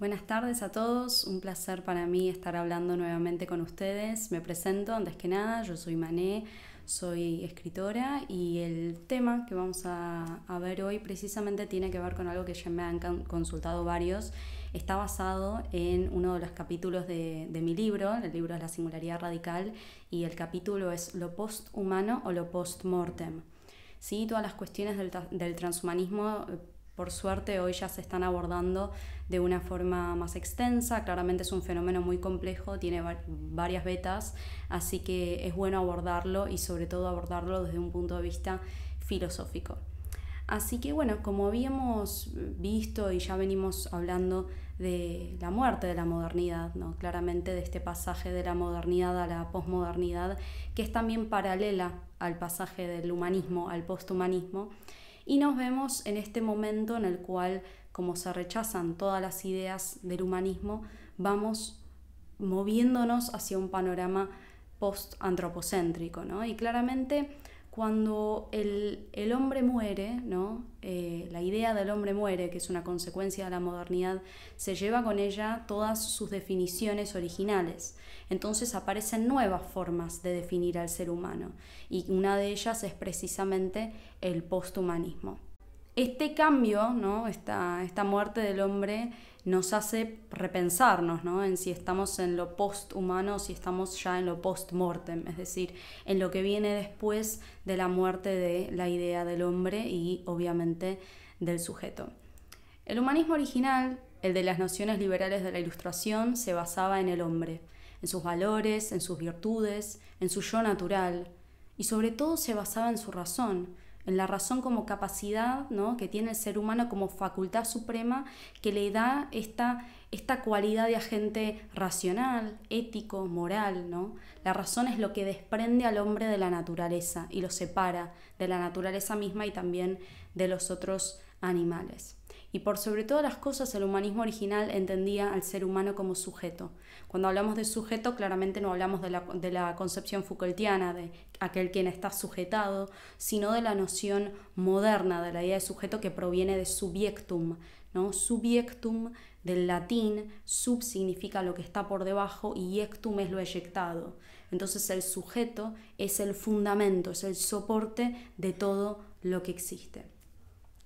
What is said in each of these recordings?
Buenas tardes a todos, un placer para mí estar hablando nuevamente con ustedes. Me presento antes que nada, yo soy Mané, soy escritora y el tema que vamos a, ver hoy precisamente tiene que ver con algo que ya me han consultado varios. Está basado en uno de los capítulos de, mi libro, el libro es La Singularidad Radical y el capítulo es Lo post-humano o Lo Postmortem. Sí, todas las cuestiones del, del transhumanismo, eh, por suerte, hoy ya se están abordando de una forma más extensa. Claramente es un fenómeno muy complejo, tiene varias betas, así que es bueno abordarlo y sobre todo abordarlo desde un punto de vista filosófico. Así que bueno, como habíamos visto y ya venimos hablando de la muerte de la modernidad, ¿no? claramente de este pasaje de la modernidad a la posmodernidad, que es también paralela al pasaje del humanismo al posthumanismo, y nos vemos en este momento en el cual, como se rechazan todas las ideas del humanismo, vamos moviéndonos hacia un panorama post-antropocéntrico, Y claramente cuando el, hombre muere, ¿no? Eh, la idea del hombre muere, que es una consecuencia de la modernidad, se lleva con ella todas sus definiciones originales. Entonces aparecen nuevas formas de definir al ser humano y una de ellas es precisamente el posthumanismo. Este cambio, ¿no? esta muerte del hombre, nos hace repensarnos en si estamos en lo post-humano, si estamos ya en lo post-mortem, es decir, en lo que viene después de la muerte de la idea del hombre y obviamente del sujeto. El humanismo original, el de las nociones liberales de la Ilustración, se basaba en el hombre, en sus valores, en sus virtudes, en su yo natural, y sobre todo se basaba en su razón, en la razón como capacidad ¿no? que tiene el ser humano como facultad suprema que le da esta, esta cualidad de agente racional, ético, moral. ¿no? La razón es lo que desprende al hombre de la naturaleza y lo separa de la naturaleza misma y también de los otros animales y por sobre todas las cosas el humanismo original entendía al ser humano como sujeto. Cuando hablamos de sujeto, claramente no hablamos de la, concepción Foucaultiana, de aquel quien está sujetado, sino de la noción moderna de la idea de sujeto que proviene de subjectum. ¿no? Subjectum del latín, sub significa lo que está por debajo y ectum es lo eyectado. Entonces el sujeto es el fundamento, es el soporte de todo lo que existe.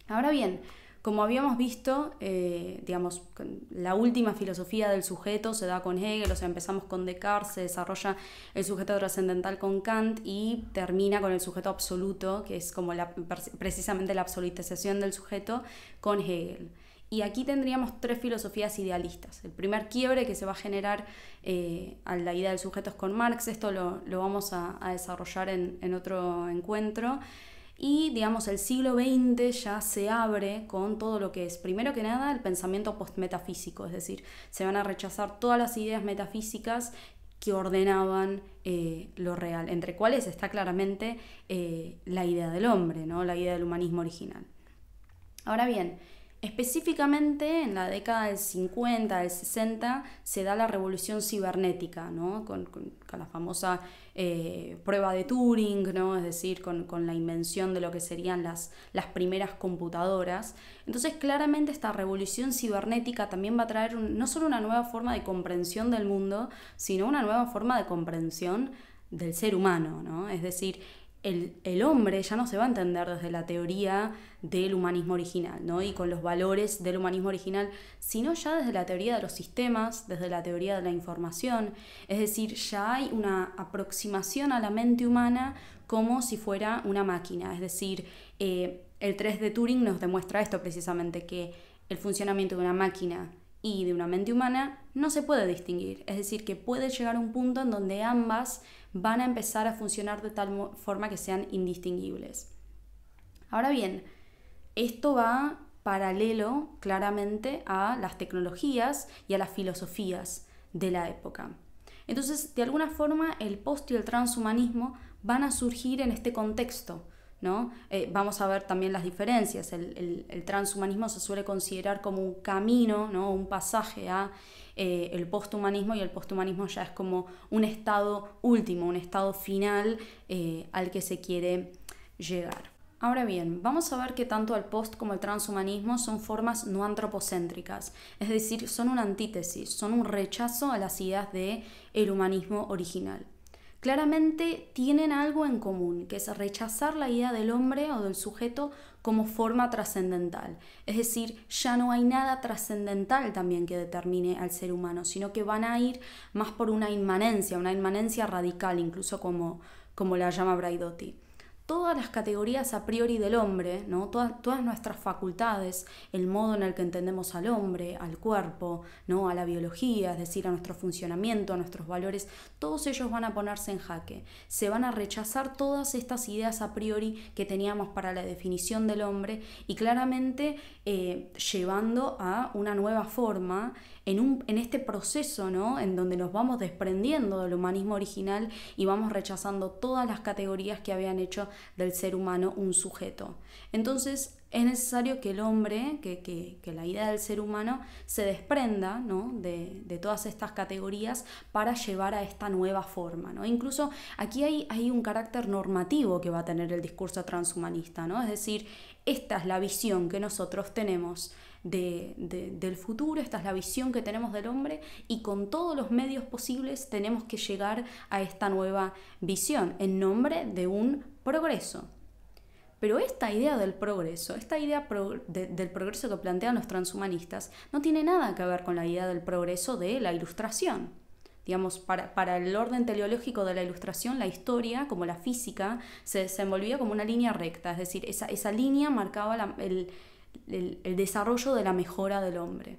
Ahora bien, como habíamos visto, eh, digamos, la última filosofía del sujeto se da con Hegel, o sea, empezamos con Descartes, se desarrolla el sujeto trascendental con Kant y termina con el sujeto absoluto, que es como la, precisamente la absolutización del sujeto con Hegel. Y aquí tendríamos tres filosofías idealistas. El primer quiebre que se va a generar eh, a la idea del sujeto es con Marx, esto lo, lo vamos a, a desarrollar en, en otro encuentro y digamos el siglo XX ya se abre con todo lo que es, primero que nada, el pensamiento postmetafísico, es decir, se van a rechazar todas las ideas metafísicas que ordenaban eh, lo real, entre cuales está claramente eh, la idea del hombre, ¿no? la idea del humanismo original. Ahora bien, Específicamente en la década del 50, del 60, se da la revolución cibernética, ¿no? con, la famosa eh, prueba de Turing, ¿no? es decir, con, la invención de lo que serían las, las primeras computadoras. Entonces, claramente esta revolución cibernética también va a traer no solo una nueva forma de comprensión del mundo, sino una nueva forma de comprensión del ser humano, ¿no? Es decir, el, hombre ya no se va a entender desde la teoría del humanismo original, ¿no? Y con los valores del humanismo original, sino ya desde la teoría de los sistemas, desde la teoría de la información. Es decir, ya hay una aproximación a la mente humana como si fuera una máquina. Es decir, eh, el 3 de Turing nos demuestra esto precisamente, que el funcionamiento de una máquina y de una mente humana no se puede distinguir. Es decir, que puede llegar a un punto en donde ambas van a empezar a funcionar de tal forma que sean indistinguibles. Ahora bien, esto va paralelo claramente a las tecnologías y a las filosofías de la época. Entonces, de alguna forma, el post y el transhumanismo van a surgir en este contexto, ¿no? Eh, vamos a ver también las diferencias. El, transhumanismo se suele considerar como un camino, ¿no? un pasaje a eh, el posthumanismo y el posthumanismo ya es como un estado último, un estado final eh, al que se quiere llegar. Ahora bien, vamos a ver que tanto el post como el transhumanismo son formas no antropocéntricas, es decir, son una antítesis, son un rechazo a las ideas del el humanismo original claramente tienen algo en común, que es rechazar la idea del hombre o del sujeto como forma trascendental. Es decir, ya no hay nada trascendental también que determine al ser humano, sino que van a ir más por una inmanencia, una inmanencia radical, incluso como, como la llama Braidotti todas las categorías a priori del hombre, ¿no? Todas, nuestras facultades, el modo en el que entendemos al hombre, al cuerpo, ¿no? a la biología, es decir, a nuestro funcionamiento, a nuestros valores, todos ellos van a ponerse en jaque. Se van a rechazar todas estas ideas a priori que teníamos para la definición del hombre y claramente eh, llevando a una nueva forma en, este proceso, En donde nos vamos desprendiendo del humanismo original y vamos rechazando todas las categorías que habían hecho del ser humano un sujeto. Entonces, es necesario que el hombre, que, la idea del ser humano se desprenda de, todas estas categorías para llevar a esta nueva forma. ¿no? Incluso aquí hay, hay, un carácter normativo que va a tener el discurso transhumanista, ¿no? es decir, esta es la visión que nosotros tenemos de, del futuro, esta es la visión que tenemos del hombre y con todos los medios posibles tenemos que llegar a esta nueva visión en nombre de un progreso. Pero esta idea del progreso, esta idea del progreso que plantean los transhumanistas, no tiene nada que ver con la idea del progreso de la ilustración. Digamos, para, el orden teleológico de la ilustración, la historia, como la física, se desenvolvía como una línea recta, es decir, esa, esa línea marcaba el, el, desarrollo de la mejora del hombre.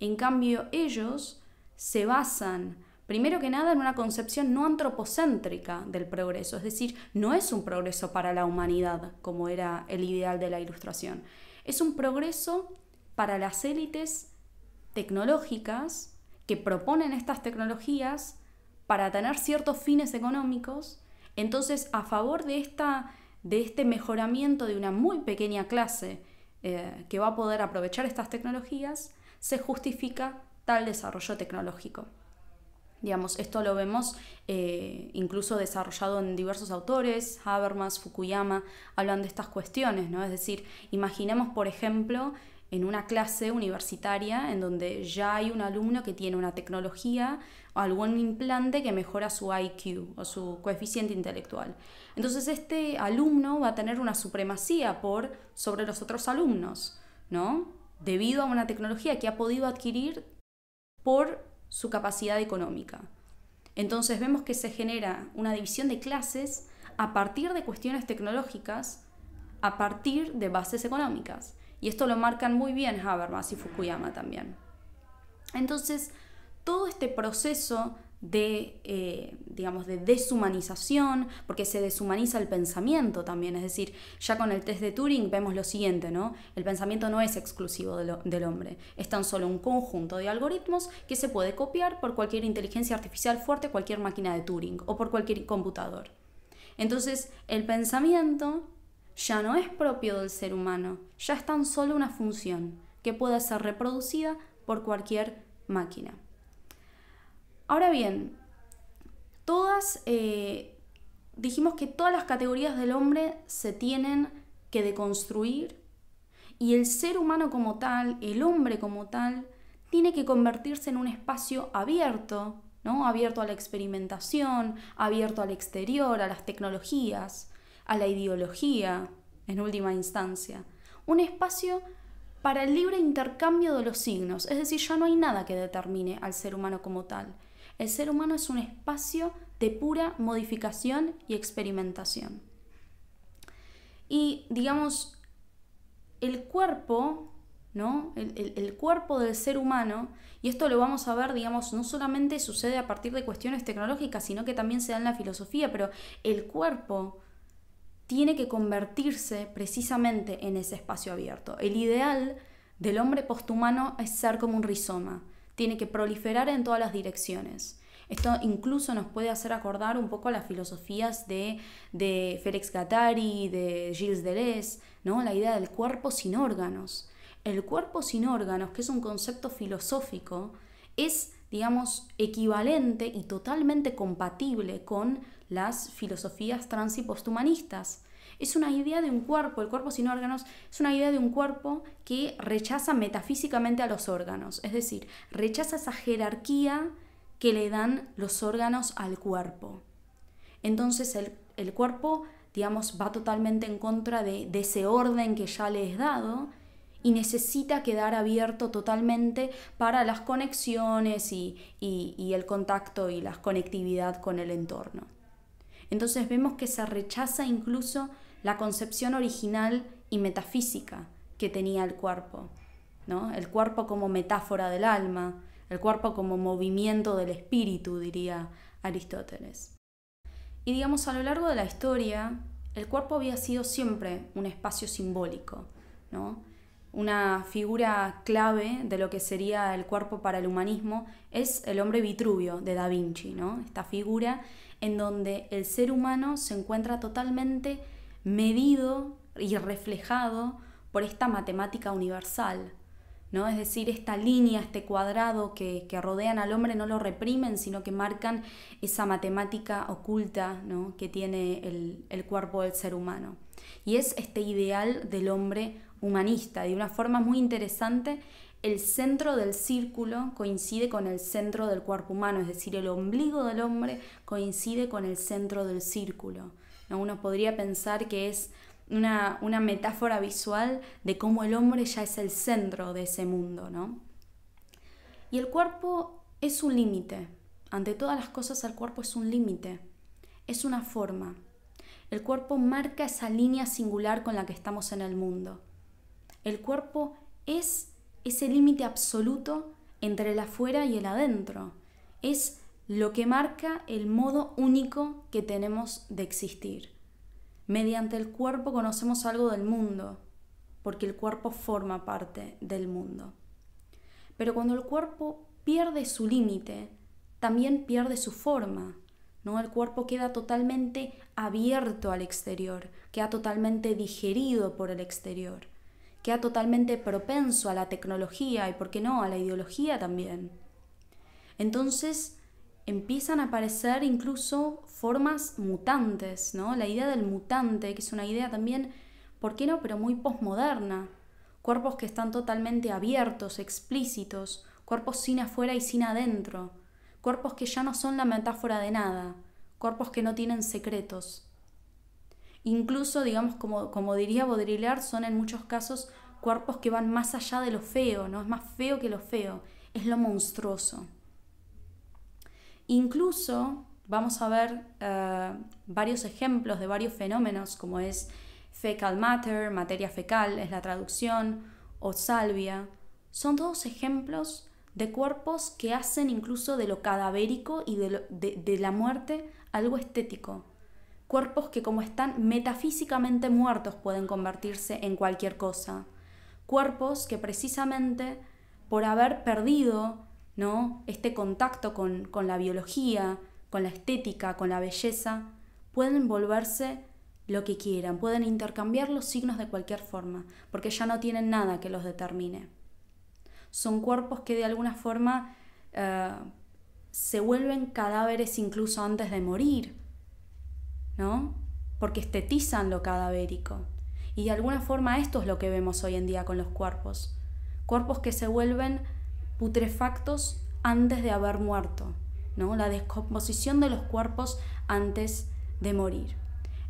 En cambio, ellos se basan primero que nada en una concepción no antropocéntrica del progreso, es decir, no es un progreso para la humanidad, como era el ideal de la ilustración, es un progreso para las élites tecnológicas que proponen estas tecnologías para tener ciertos fines económicos, entonces a favor de este mejoramiento de una muy pequeña clase eh, que va a poder aprovechar estas tecnologías, se justifica tal desarrollo tecnológico. Digamos, esto lo vemos eh, incluso desarrollado en diversos autores, Habermas, Fukuyama, hablan de estas cuestiones, ¿no? Es decir, imaginemos, por ejemplo, en una clase universitaria en donde ya hay un alumno que tiene una tecnología o algún implante que mejora su IQ o su coeficiente intelectual. Entonces este alumno va a tener una supremacía por sobre los otros alumnos, ¿no? Debido a una tecnología que ha podido adquirir por su capacidad económica. Entonces vemos que se genera una división de clases a partir de cuestiones tecnológicas, a partir de bases económicas. Y esto lo marcan muy bien Habermas y Fukuyama también. Entonces, todo este proceso de, eh, digamos, de deshumanización, porque se deshumaniza el pensamiento también, es decir, ya con el test de Turing vemos lo siguiente, ¿no? El pensamiento no es exclusivo del hombre, es tan solo un conjunto de algoritmos que se puede copiar por cualquier inteligencia artificial fuerte, cualquier máquina de Turing o por cualquier computador. Entonces, el pensamiento ya no es propio del ser humano, ya es tan solo una función que puede ser reproducida por cualquier máquina. Ahora bien, todas, eh, dijimos que todas las categorías del hombre se tienen que deconstruir y el ser humano como tal, el hombre como tal, tiene que convertirse en un espacio abierto, ¿no? Abierto a la experimentación, abierto al exterior, a las tecnologías, a la ideología, en última instancia. Un espacio para el libre intercambio de los signos, es decir, ya no hay nada que determine al ser humano como tal. El ser humano es un espacio de pura modificación y experimentación. Y digamos, el cuerpo, ¿no? El, cuerpo del ser humano, y esto lo vamos a ver, digamos, no solamente sucede a partir de cuestiones tecnológicas, sino que también se da en la filosofía, pero el cuerpo tiene que convertirse precisamente en ese espacio abierto. El ideal del hombre posthumano es ser como un rizoma, tiene que proliferar en todas las direcciones. Esto incluso nos puede hacer acordar un poco a las filosofías de, de Félix Gattari, de Gilles Deleuze, ¿no? la idea del cuerpo sin órganos. El cuerpo sin órganos, que es un concepto filosófico, es digamos, equivalente y totalmente compatible con las filosofías trans y posthumanistas. Es una idea de un cuerpo, el cuerpo sin órganos, es una idea de un cuerpo que rechaza metafísicamente a los órganos, es decir, rechaza esa jerarquía que le dan los órganos al cuerpo. Entonces el, cuerpo, digamos, va totalmente en contra de, de ese orden que ya le es dado y necesita quedar abierto totalmente para las conexiones y, el contacto y la conectividad con el entorno. Entonces vemos que se rechaza incluso la concepción original y metafísica que tenía el cuerpo, ¿no? El cuerpo como metáfora del alma, el cuerpo como movimiento del espíritu, diría Aristóteles. Y digamos, a lo largo de la historia, el cuerpo había sido siempre un espacio simbólico, ¿no? una figura clave de lo que sería el cuerpo para el humanismo es el hombre Vitruvio de Da Vinci, ¿no? Esta figura en donde el ser humano se encuentra totalmente medido y reflejado por esta matemática universal, ¿no? Es decir, esta línea, este cuadrado que, rodean al hombre no lo reprimen, sino que marcan esa matemática oculta que tiene el, el cuerpo del ser humano. Y es este ideal del hombre humanista. De una forma muy interesante, el centro del círculo coincide con el centro del cuerpo humano, es decir, el ombligo del hombre coincide con el centro del círculo. Uno podría pensar que es una, una, metáfora visual de cómo el hombre ya es el centro de ese mundo. ¿no? Y el cuerpo es un límite. Ante todas las cosas, el cuerpo es un límite, es una forma. El cuerpo marca esa línea singular con la que estamos en el mundo. El cuerpo es ese límite absoluto entre el afuera y el adentro. Es lo que marca el modo único que tenemos de existir. Mediante el cuerpo conocemos algo del mundo, porque el cuerpo forma parte del mundo. Pero cuando el cuerpo pierde su límite, también pierde su forma. ¿no? El cuerpo queda totalmente abierto al exterior, queda totalmente digerido por el exterior queda totalmente propenso a la tecnología y, ¿por qué no?, a la ideología también. Entonces empiezan a aparecer incluso formas mutantes, ¿no? La idea del mutante, que es una idea también, ¿por qué no?, pero muy posmoderna. Cuerpos que están totalmente abiertos, explícitos, cuerpos sin afuera y sin adentro, cuerpos que ya no son la metáfora de nada, cuerpos que no tienen secretos, Incluso, digamos, como, diría Baudrillard, son en muchos casos cuerpos que van más allá de lo feo, no es más feo que lo feo, es lo monstruoso. Incluso vamos a ver eh, varios ejemplos de varios fenómenos, como es fecal matter, materia fecal, es la traducción, o salvia. Son todos ejemplos de cuerpos que hacen incluso de lo cadavérico y de la muerte algo estético, cuerpos que como están metafísicamente muertos pueden convertirse en cualquier cosa, cuerpos que precisamente por haber perdido ¿no? este contacto con, la biología, con la estética, con la belleza, pueden volverse lo que quieran, pueden intercambiar los signos de cualquier forma, porque ya no tienen nada que los determine. Son cuerpos que de alguna forma eh, se vuelven cadáveres incluso antes de morir, porque estetizan lo cadavérico. Y de alguna forma esto es lo que vemos hoy en día con los cuerpos. Cuerpos que se vuelven putrefactos antes de haber muerto, ¿no? La descomposición de los cuerpos antes de morir.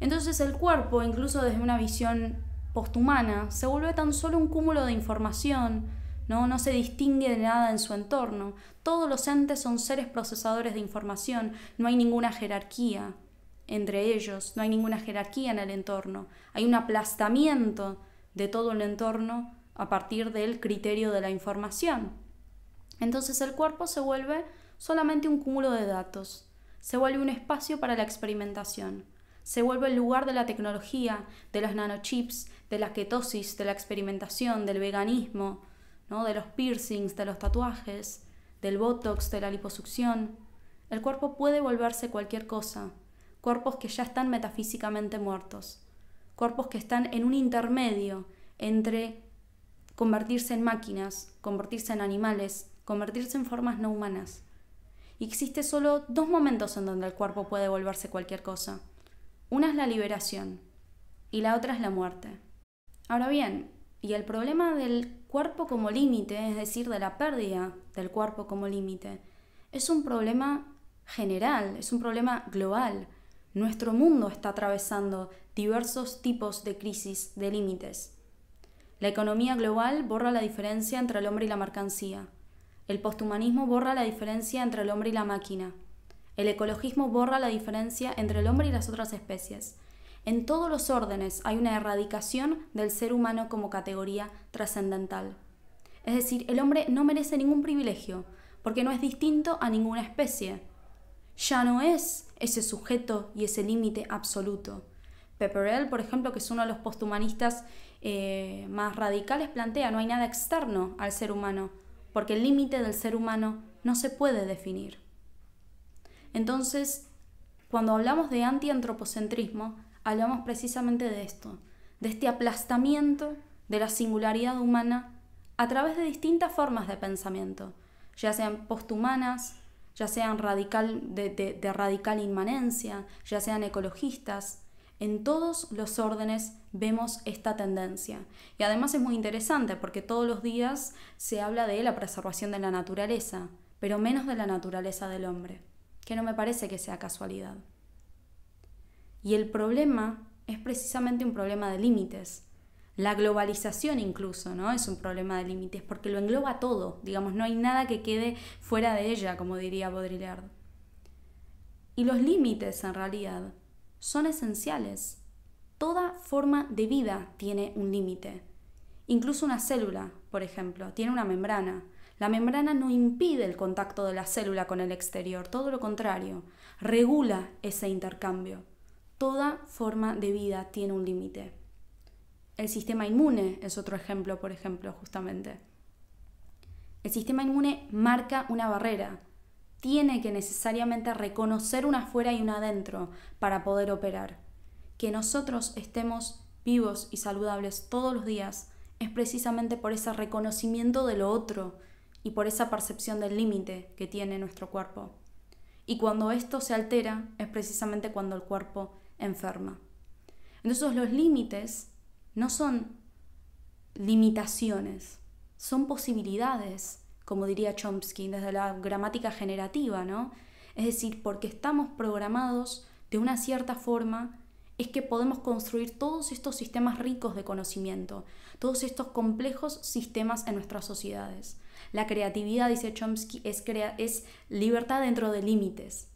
Entonces el cuerpo, incluso desde una visión posthumana, se vuelve tan solo un cúmulo de información, ¿no? no se distingue de nada en su entorno. Todos los entes son seres procesadores de información, no hay ninguna jerarquía, entre ellos, no hay ninguna jerarquía en el entorno, hay un aplastamiento de todo el entorno a partir del criterio de la información. Entonces el cuerpo se vuelve solamente un cúmulo de datos, se vuelve un espacio para la experimentación, se vuelve el lugar de la tecnología, de los nanochips, de la ketosis, de la experimentación, del veganismo, ¿no? de los piercings, de los tatuajes, del botox, de la liposucción. El cuerpo puede volverse cualquier cosa, cuerpos que ya están metafísicamente muertos, cuerpos que están en un intermedio entre convertirse en máquinas, convertirse en animales, convertirse en formas no humanas. Y existe solo dos momentos en donde el cuerpo puede volverse cualquier cosa. Una es la liberación y la otra es la muerte. Ahora bien, y el problema del cuerpo como límite, es decir, de la pérdida del cuerpo como límite, es un problema general, es un problema global, nuestro mundo está atravesando diversos tipos de crisis de límites. La economía global borra la diferencia entre el hombre y la mercancía. El posthumanismo borra la diferencia entre el hombre y la máquina. El ecologismo borra la diferencia entre el hombre y las otras especies. En todos los órdenes hay una erradicación del ser humano como categoría trascendental. Es decir, el hombre no merece ningún privilegio, porque no es distinto a ninguna especie ya no es ese sujeto y ese límite absoluto. Pepperell, por ejemplo, que es uno de los posthumanistas eh, más radicales, plantea no hay nada externo al ser humano, porque el límite del ser humano no se puede definir. Entonces, cuando hablamos de antiantropocentrismo, hablamos precisamente de esto, de este aplastamiento de la singularidad humana a través de distintas formas de pensamiento, ya sean posthumanas, ya sean radical, de, de radical inmanencia, ya sean ecologistas. En todos los órdenes vemos esta tendencia. Y además es muy interesante porque todos los días se habla de la preservación de la naturaleza, pero menos de la naturaleza del hombre, que no me parece que sea casualidad. Y el problema es precisamente un problema de límites, la globalización incluso, ¿no? Es un problema de límites porque lo engloba todo, digamos, no hay nada que quede fuera de ella, como diría Baudrillard. Y los límites, en realidad, son esenciales. Toda forma de vida tiene un límite. Incluso una célula, por ejemplo, tiene una membrana. La membrana no impide el contacto de la célula con el exterior, todo lo contrario, regula ese intercambio. Toda forma de vida tiene un límite. El sistema inmune es otro ejemplo, por ejemplo, justamente. El sistema inmune marca una barrera. Tiene que necesariamente reconocer una afuera y una adentro para poder operar. Que nosotros estemos vivos y saludables todos los días es precisamente por ese reconocimiento de lo otro y por esa percepción del límite que tiene nuestro cuerpo. Y cuando esto se altera es precisamente cuando el cuerpo enferma. Entonces los límites no son limitaciones, son posibilidades, como diría Chomsky desde la gramática generativa, ¿no? Es decir, porque estamos programados de una cierta forma, es que podemos construir todos estos sistemas ricos de conocimiento, todos estos complejos sistemas en nuestras sociedades. La creatividad, dice Chomsky, es, es libertad dentro de límites.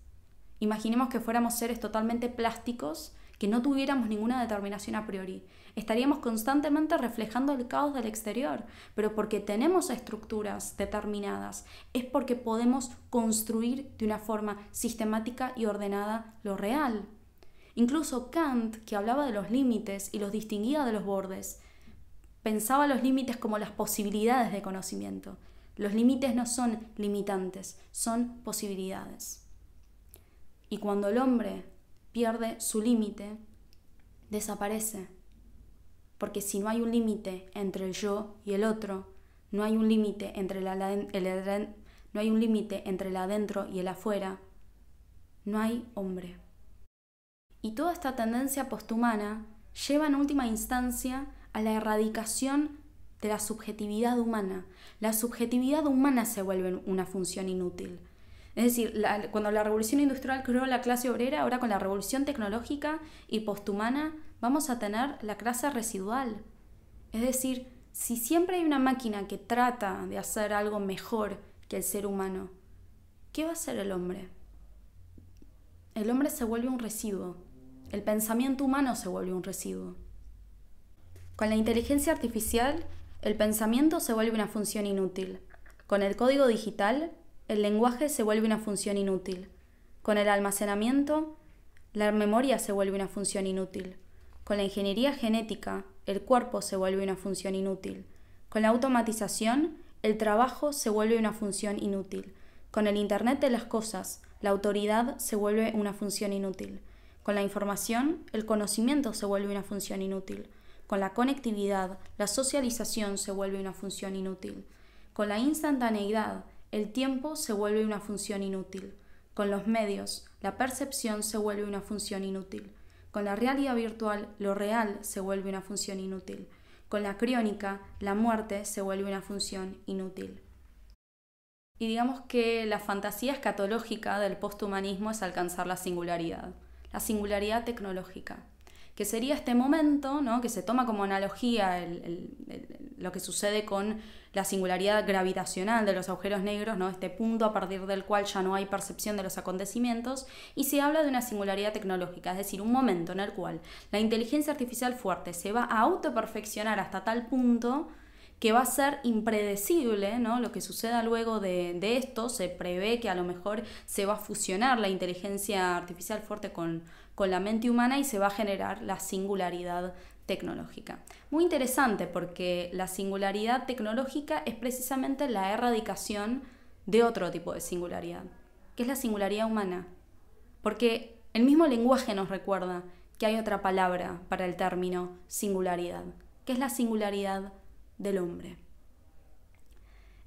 Imaginemos que fuéramos seres totalmente plásticos, que no tuviéramos ninguna determinación a priori estaríamos constantemente reflejando el caos del exterior, pero porque tenemos estructuras determinadas, es porque podemos construir de una forma sistemática y ordenada lo real. Incluso Kant, que hablaba de los límites y los distinguía de los bordes, pensaba los límites como las posibilidades de conocimiento. Los límites no son limitantes, son posibilidades. Y cuando el hombre pierde su límite, desaparece porque si no hay un límite entre el yo y el otro, no hay un límite entre el, no hay un límite entre el adentro y el afuera, no hay hombre. Y toda esta tendencia posthumana lleva en última instancia a la erradicación de la subjetividad humana. La subjetividad humana se vuelve una función inútil. Es decir, cuando la revolución industrial creó la clase obrera, ahora con la revolución tecnológica y posthumana vamos a tener la clase residual. Es decir, si siempre hay una máquina que trata de hacer algo mejor que el ser humano, ¿qué va a hacer el hombre? El hombre se vuelve un residuo. El pensamiento humano se vuelve un residuo. Con la inteligencia artificial, el pensamiento se vuelve una función inútil. Con el código digital, el lenguaje se vuelve una función inútil. Con el almacenamiento, la memoria se vuelve una función inútil. Con la ingeniería genética, el cuerpo se vuelve una función inútil. Con la automatización, el trabajo se vuelve una función inútil. Con el Internet de las Cosas, la autoridad se vuelve una función inútil. Con la información, el conocimiento se vuelve una función inútil. Con la conectividad, la socialización se vuelve una función inútil. Con la instantaneidad, el tiempo se vuelve una función inútil. Con los medios, la percepción se vuelve una función inútil. Con la realidad virtual, lo real se vuelve una función inútil. Con la crónica, la muerte se vuelve una función inútil. Y digamos que la fantasía escatológica del posthumanismo es alcanzar la singularidad, la singularidad tecnológica, que sería este momento ¿no? que se toma como analogía lo que sucede con la singularidad gravitacional de los agujeros negros, ¿no? este punto a partir del cual ya no hay percepción de los acontecimientos, y se habla de una singularidad tecnológica, es decir, un momento en el cual la inteligencia artificial fuerte se va a autoperfeccionar hasta tal punto que va a ser impredecible, ¿no? Lo que suceda luego de, esto, se prevé que a lo mejor se va a fusionar la inteligencia artificial fuerte con, con la mente humana y se va a generar la singularidad tecnológica. Muy interesante porque la singularidad tecnológica es precisamente la erradicación de otro tipo de singularidad, que es la singularidad humana. Porque el mismo lenguaje nos recuerda que hay otra palabra para el término singularidad, que es la singularidad del hombre.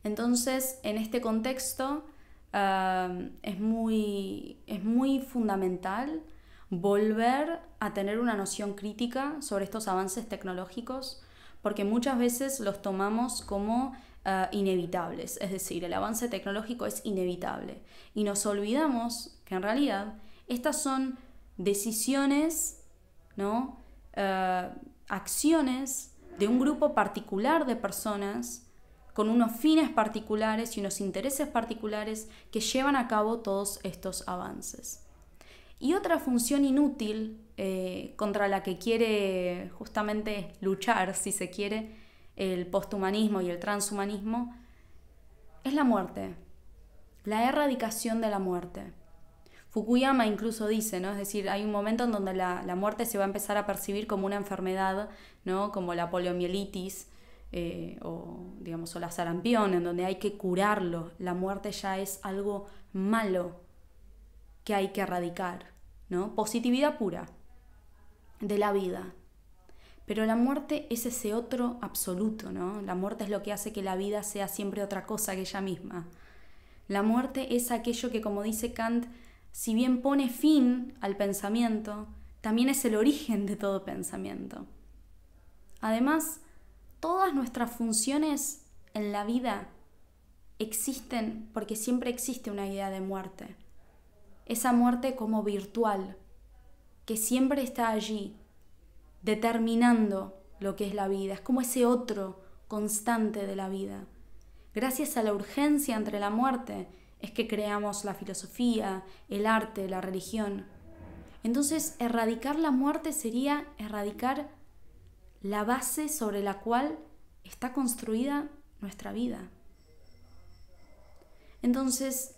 Entonces, en este contexto, ah, es muy fundamental volver a tener una noción crítica sobre estos avances tecnológicos, porque muchas veces los tomamos como eh, inevitables, es decir, el avance tecnológico es inevitable. Y nos olvidamos que en realidad estas son decisiones, ¿no? Eh, acciones de un grupo particular de personas con unos fines particulares y unos intereses particulares que llevan a cabo todos estos avances. Y otra función inútil eh, contra la que quiere justamente luchar, si se quiere, el posthumanismo y el transhumanismo, es la muerte, la erradicación de la muerte. Fukuyama incluso dice, ¿no? Es decir, hay un momento en donde la, muerte se va a empezar a percibir como una enfermedad, ¿no? Como la poliomielitis eh, o, digamos, o la sarampión, en donde hay que curarlo. La muerte ya es algo malo, que hay que erradicar, ¿no? Positividad pura de la vida. Pero la muerte es ese otro absoluto, ¿no? La muerte es lo que hace que la vida sea siempre otra cosa que ella misma. La muerte es aquello que, como dice Kant, si bien pone fin al pensamiento, también es el origen de todo pensamiento. Además, todas nuestras funciones en la vida existen porque siempre existe una idea de muerte esa muerte como virtual, que siempre está allí, determinando lo que es la vida, es como ese otro constante de la vida. Gracias a la urgencia entre la muerte es que creamos la filosofía, el arte, la religión. Entonces, erradicar la muerte sería erradicar la base sobre la cual está construida nuestra vida. Entonces,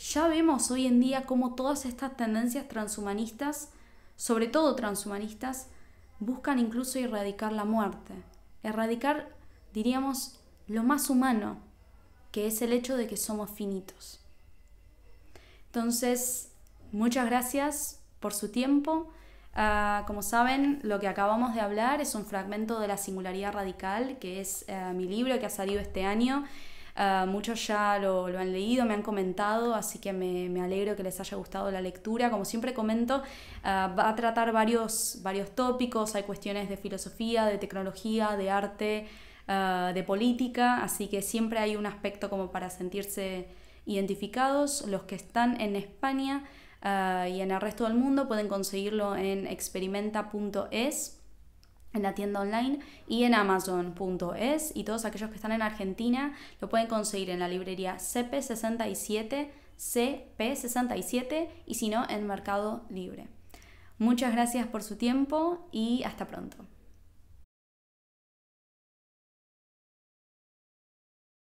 ya vemos hoy en día cómo todas estas tendencias transhumanistas, sobre todo transhumanistas, buscan incluso erradicar la muerte, erradicar, diríamos, lo más humano, que es el hecho de que somos finitos. Entonces, muchas gracias por su tiempo. Ah, como saben, lo que acabamos de hablar es un fragmento de La Singularidad Radical, que es eh, mi libro que ha salido este año Ah, muchos ya lo, han leído, me han comentado, así que me, alegro que les haya gustado la lectura. Como siempre comento, ah, va a tratar varios, varios tópicos, hay cuestiones de filosofía, de tecnología, de arte, ah, de política, así que siempre hay un aspecto como para sentirse identificados. Los que están en España y en el resto del mundo pueden conseguirlo en experimenta.es en la tienda online y en amazon.es y todos aquellos que están en Argentina lo pueden conseguir en la librería CP67, CP67 y si no en Mercado Libre. Muchas gracias por su tiempo y hasta pronto.